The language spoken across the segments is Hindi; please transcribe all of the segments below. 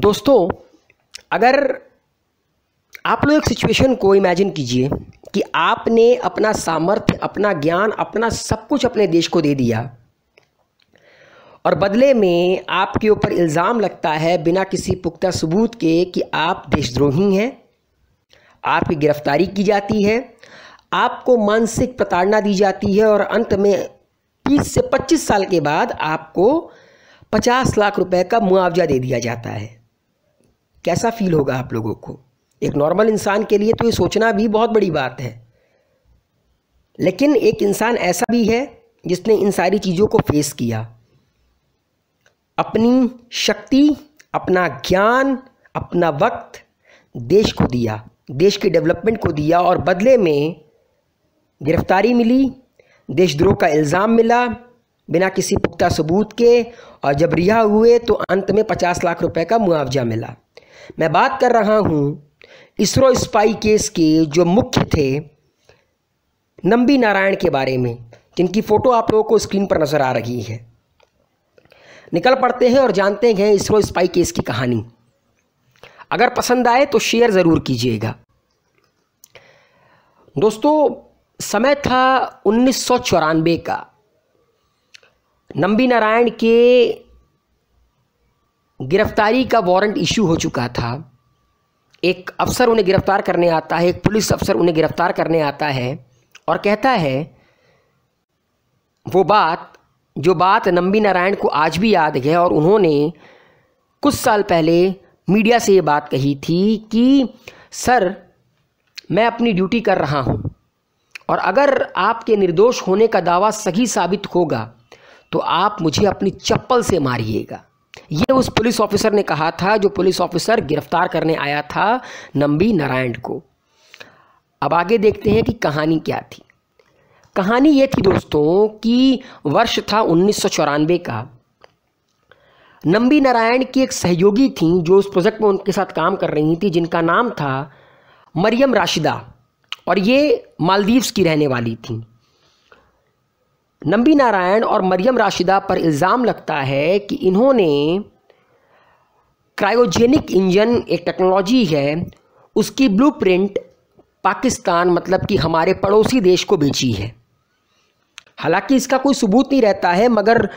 दोस्तों अगर आप लोग एक सिचुएशन को इमेजिन कीजिए कि आपने अपना सामर्थ्य अपना ज्ञान अपना सब कुछ अपने देश को दे दिया और बदले में आपके ऊपर इल्ज़ाम लगता है बिना किसी पुख्ता सबूत के कि आप देशद्रोही हैं आपकी गिरफ्तारी की जाती है आपको मानसिक प्रताड़ना दी जाती है और अंत में 20 से 25 साल के बाद आपको 50 लाख रुपए का मुआवजा दे दिया जाता है कैसा फील होगा आप लोगों को एक नॉर्मल इंसान के लिए तो ये सोचना भी बहुत बड़ी बात है लेकिन एक इंसान ऐसा भी है जिसने इन सारी चीज़ों को फेस किया अपनी शक्ति अपना ज्ञान अपना वक्त देश को दिया देश के डेवलपमेंट को दिया और बदले में गिरफ्तारी मिली देशद्रोह का इल्ज़ाम मिला बिना किसी पुख्ता सबूत के और जब रिहा हुए तो अंत में पचास लाख रुपए का मुआवजा मिला मैं बात कर रहा हूँ इसरो स्पाई केस के जो मुख्य थे नंबी नारायण के बारे में जिनकी फ़ोटो आप लोगों को स्क्रीन पर नज़र आ रही है निकल पड़ते हैं और जानते हैं इसरो स्पाई केस की कहानी अगर पसंद आए तो शेयर ज़रूर कीजिएगा दोस्तों समय था उन्नीस का नंबी नारायण के गिरफ्तारी का वारंट इशू हो चुका था एक अफसर उन्हें गिरफ्तार करने आता है एक पुलिस अफसर उन्हें गिरफ्तार करने आता है और कहता है वो बात जो बात नंबी नारायण को आज भी याद है और उन्होंने कुछ साल पहले मीडिया से ये बात कही थी कि सर मैं अपनी ड्यूटी कर रहा हूँ और अगर आपके निर्दोष होने का दावा सही साबित होगा तो आप मुझे अपनी चप्पल से मारिएगा ये उस पुलिस ऑफिसर ने कहा था जो पुलिस ऑफिसर गिरफ्तार करने आया था नंबी नारायण को अब आगे देखते हैं कि कहानी क्या थी कहानी ये थी दोस्तों कि वर्ष था उन्नीस का नंबी नारायण की एक सहयोगी थी जो उस प्रोजेक्ट में उनके साथ काम कर रही थी जिनका नाम था मरियम राशिदा और ये मालदीव्स की रहने वाली थी नंबी नारायण और मरियम राशिदा पर इल्ज़ाम लगता है कि इन्होंने क्रायोजेनिक इंजन एक टेक्नोलॉजी है उसकी ब्लूप्रिंट पाकिस्तान मतलब कि हमारे पड़ोसी देश को बेची है हालांकि इसका कोई सबूत नहीं रहता है मगर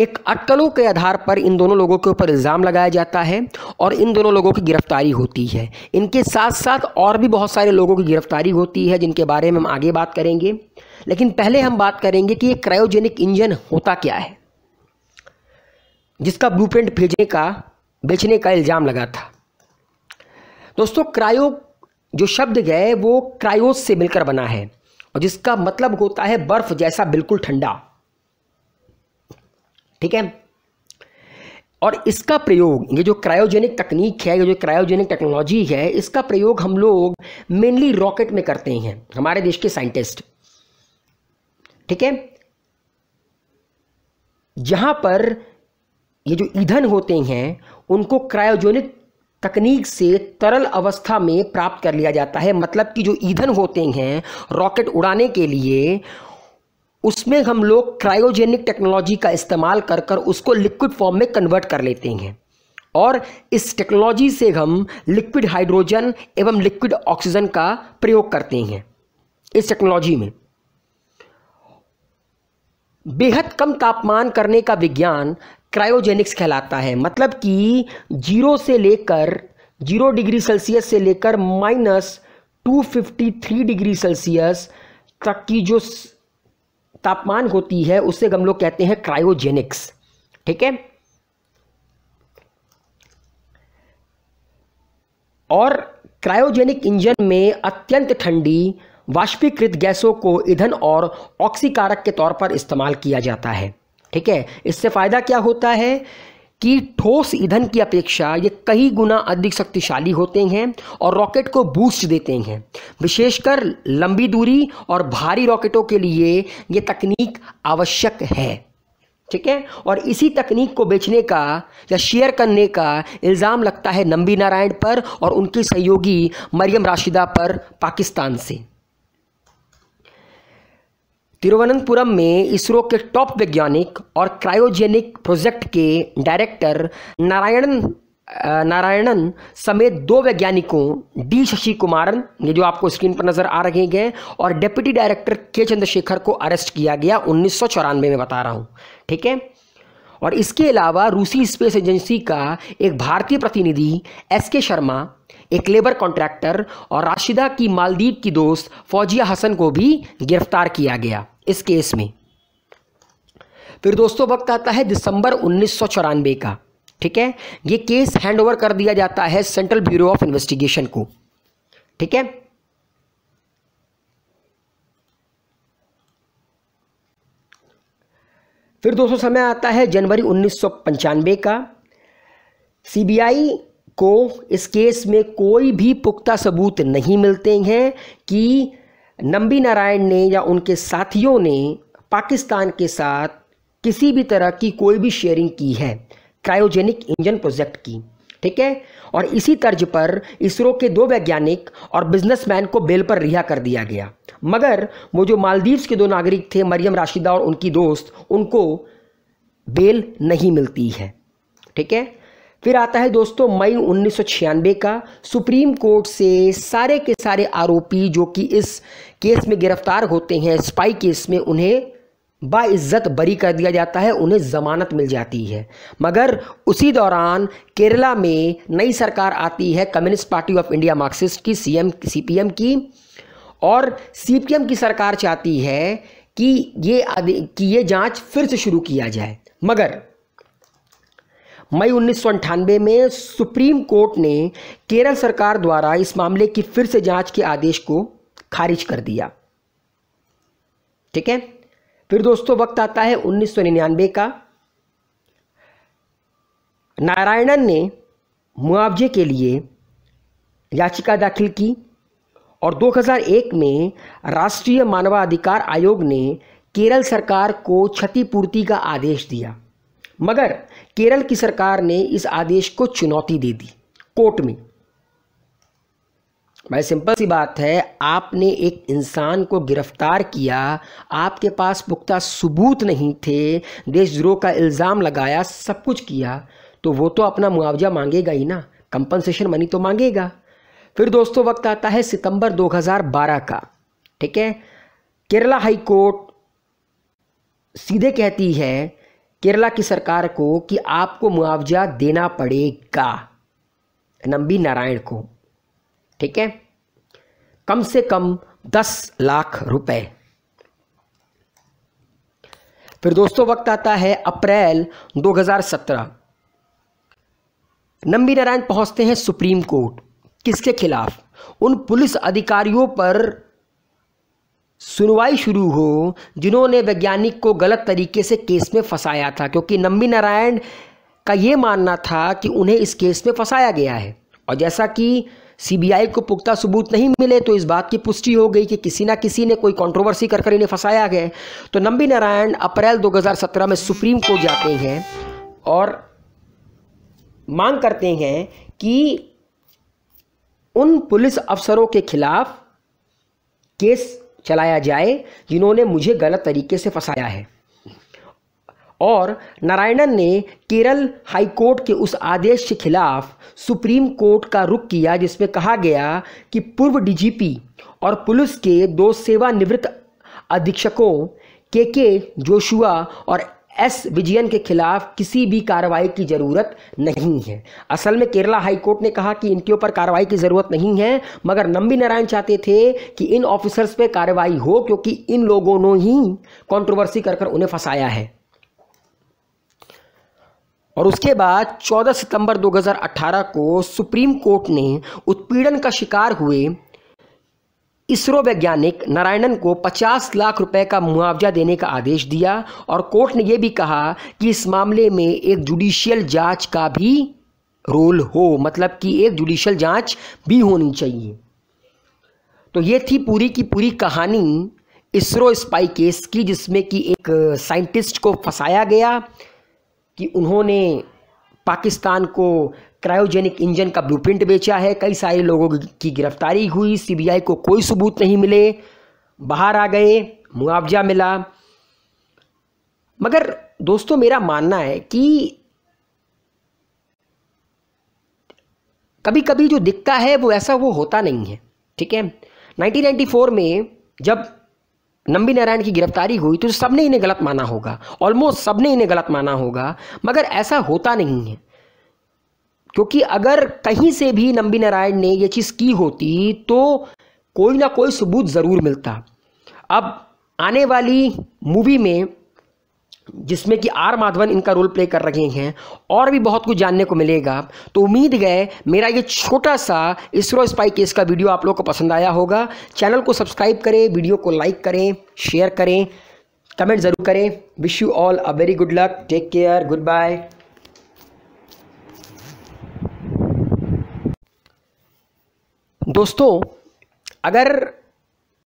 एक अटकलों के आधार पर इन दोनों लोगों के ऊपर इल्ज़ाम लगाया जाता है और इन दोनों लोगों की गिरफ्तारी होती है इनके साथ साथ और भी बहुत सारे लोगों की गिरफ्तारी होती है जिनके बारे में हम आगे बात करेंगे लेकिन पहले हम बात करेंगे कि एक क्रायोजेनिक इंजन होता क्या है जिसका ब्लू प्रिंट भेजने का बेचने का इल्ज़ाम लगा था दोस्तों क्रायो जो शब्द है वो क्रायोस से मिलकर बना है और जिसका मतलब होता है बर्फ जैसा बिल्कुल ठंडा ठीक है और इसका प्रयोग ये जो क्रायोजेनिक तकनीक है ये जो क्रायोजेनिक टेक्नोलॉजी है इसका प्रयोग हम लोग मेनली रॉकेट में करते हैं हमारे देश के साइंटिस्ट ठीक है जहां पर ये जो ईंधन होते हैं उनको क्रायोजेनिक तकनीक से तरल अवस्था में प्राप्त कर लिया जाता है मतलब कि जो ईंधन होते हैं रॉकेट उड़ाने के लिए उसमें हम लोग क्रायोजेनिक टेक्नोलॉजी का इस्तेमाल कर कर उसको लिक्विड फॉर्म में कन्वर्ट कर लेते हैं और इस टेक्नोलॉजी से हम लिक्विड हाइड्रोजन एवं लिक्विड ऑक्सीजन का प्रयोग करते हैं इस टेक्नोलॉजी में बेहद कम तापमान करने का विज्ञान क्रायोजेनिक्स कहलाता है मतलब कि जीरो से लेकर जीरो डिग्री सेल्सियस से लेकर minus two fifty three degree Celsius तक की जो तापमान होती है उसे हम लोग कहते हैं क्रायोजेनिक्स ठीक है और क्रायोजेनिक इंजन में अत्यंत ठंडी वाष्पीकृत गैसों को ईंधन और ऑक्सीकारक के तौर पर इस्तेमाल किया जाता है ठीक है इससे फ़ायदा क्या होता है कि ठोस ईंधन की अपेक्षा ये कई गुना अधिक शक्तिशाली होते हैं और रॉकेट को बूस्ट देते हैं विशेषकर लंबी दूरी और भारी रॉकेटों के लिए ये तकनीक आवश्यक है ठीक है और इसी तकनीक को बेचने का या शेयर करने का इल्ज़ाम लगता है नंबी नारायण पर और उनकी सहयोगी मरियम राशिदा पर पाकिस्तान से तिरुवनंतपुरम में इसरो के टॉप वैज्ञानिक और क्रायोजेनिक प्रोजेक्ट के डायरेक्टर नारायणन नारायणन समेत दो वैज्ञानिकों डी शशि कुमारन ये जो आपको स्क्रीन पर नजर आ रहे हैं और डिप्टी डायरेक्टर के चंद्रशेखर को अरेस्ट किया गया उन्नीस में बता रहा हूँ ठीक है और इसके अलावा रूसी स्पेस एजेंसी का एक भारतीय प्रतिनिधि एस के शर्मा एक लेबर कॉन्ट्रैक्टर और राशिदा की मालदीव की दोस्त फौजिया हसन को भी गिरफ्तार किया गया इस केस में फिर दोस्तों वक्त आता है दिसंबर उन्नीस का ठीक है ये केस हैंडओवर कर दिया जाता है सेंट्रल ब्यूरो ऑफ इन्वेस्टिगेशन को ठीक है फिर दोस्तों समय आता है जनवरी उन्नीस का सीबीआई को इस केस में कोई भी पुख्ता सबूत नहीं मिलते हैं कि नंबी नारायण ने या उनके साथियों ने पाकिस्तान के साथ किसी भी तरह की कोई भी शेयरिंग की है क्रायोजेनिक इंजन प्रोजेक्ट की ठीक है और इसी तर्ज पर इसरो के दो वैज्ञानिक और बिजनेसमैन को बेल पर रिहा कर दिया गया मगर वो जो मालदीव्स के दो नागरिक थे मरियम राशिदा और उनकी दोस्त उनको बेल नहीं मिलती है ठीक है फिर आता है दोस्तों मई उन्नीस का सुप्रीम कोर्ट से सारे के सारे आरोपी जो कि इस केस में गिरफ्तार होते हैं स्पाई केस में उन्हें बाइज्जत बरी कर दिया जाता है उन्हें ज़मानत मिल जाती है मगर उसी दौरान केरला में नई सरकार आती है Communist Party of India Marxist की सीएम सीपीएम की और सीपीएम की सरकार चाहती है कि ये कि ये जांच फिर से शुरू किया जाए मगर मई उन्नीस में सुप्रीम कोर्ट ने केरल सरकार द्वारा इस मामले की फिर से जांच के आदेश को खारिज कर दिया ठीक है फिर दोस्तों वक्त आता है 1999 का नारायणन ने मुआवजे के लिए याचिका दाखिल की और 2001 में राष्ट्रीय मानवाधिकार आयोग ने केरल सरकार को क्षतिपूर्ति का आदेश दिया मगर केरल की सरकार ने इस आदेश को चुनौती दे दी कोर्ट में भाई सिंपल सी बात है आपने एक इंसान को गिरफ्तार किया आपके पास पुख्ता सबूत नहीं थे देशद्रोह का इल्ज़ाम लगाया सब कुछ किया तो वो तो अपना मुआवजा मांगेगा ही ना कंपनसेशन मनी तो मांगेगा फिर दोस्तों वक्त आता है सितंबर 2012 का ठीक है केरला हाई कोर्ट सीधे कहती है केरला की सरकार को कि आपको मुआवजा देना पड़ेगा नंबी नारायण को ठीक है कम से कम दस लाख रुपए फिर दोस्तों वक्त आता है अप्रैल 2017 नंबी नारायण पहुंचते हैं सुप्रीम कोर्ट किसके खिलाफ उन पुलिस अधिकारियों पर सुनवाई शुरू हो जिन्होंने वैज्ञानिक को गलत तरीके से केस में फंसाया था क्योंकि नंबी नारायण का ये मानना था कि उन्हें इस केस में फंसाया गया है और जैसा कि सीबीआई को पुख्ता सबूत नहीं मिले तो इस बात की पुष्टि हो गई कि किसी ना किसी ने कोई कंट्रोवर्सी कर कर इन्हें फंसाया गया तो नंबी नारायण अप्रैल 2017 में सुप्रीम कोर्ट जाते हैं और मांग करते हैं कि उन पुलिस अफसरों के खिलाफ केस चलाया जाए जिन्होंने मुझे गलत तरीके से फंसाया है और नारायणन ने केरल हाईकोर्ट के उस आदेश के खिलाफ सुप्रीम कोर्ट का रुख किया जिसमें कहा गया कि पूर्व डीजीपी और पुलिस के दो सेवानिवृत्त अधीक्षकों के के जोशुआ और एस विजयन के खिलाफ किसी भी कार्रवाई की ज़रूरत नहीं है असल में केरला हाईकोर्ट ने कहा कि इनके ऊपर कार्रवाई की ज़रूरत नहीं है मगर नंबी नारायण चाहते थे कि इन ऑफिसर्स पे कार्रवाई हो क्योंकि इन लोगों ने ही कंट्रोवर्सी कर कर उन्हें फंसाया है और उसके बाद 14 सितंबर 2018 को सुप्रीम कोर्ट ने उत्पीड़न का शिकार हुए इसरो वैज्ञानिक नारायणन को 50 लाख रुपए का मुआवजा देने का आदेश दिया और कोर्ट ने यह भी कहा कि इस मामले में एक जुडिशियल जांच का भी रोल हो मतलब कि एक जुडिशियल जांच भी होनी चाहिए तो ये थी पूरी की पूरी कहानी इसरो स्पाई केस की जिसमें कि एक साइंटिस्ट को फंसाया गया कि उन्होंने पाकिस्तान को क्रायोजेनिक इंजन का ब्लूप्रिंट बेचा है कई सारे लोगों की गिरफ्तारी हुई सीबीआई को कोई सबूत नहीं मिले बाहर आ गए मुआवजा मिला मगर दोस्तों मेरा मानना है कि कभी कभी जो दिखता है वो ऐसा वो होता नहीं है ठीक है 1994 में जब नंबी नारायण की गिरफ्तारी हुई तो सबने इन्हें गलत माना होगा ऑलमोस्ट सबने इन्हें गलत माना होगा मगर ऐसा होता नहीं है क्योंकि अगर कहीं से भी नंबी नारायण ने यह चीज़ की होती तो कोई ना कोई सबूत ज़रूर मिलता अब आने वाली मूवी में जिसमें कि आर माधवन इनका रोल प्ले कर रहे हैं और भी बहुत कुछ जानने को मिलेगा तो उम्मीद गए मेरा ये छोटा सा इसरो स्पाई केस का वीडियो आप लोग को पसंद आया होगा चैनल को सब्सक्राइब करें वीडियो को लाइक करें शेयर करें कमेंट ज़रूर करें wish you all a very good luck take care good bye दोस्तों अगर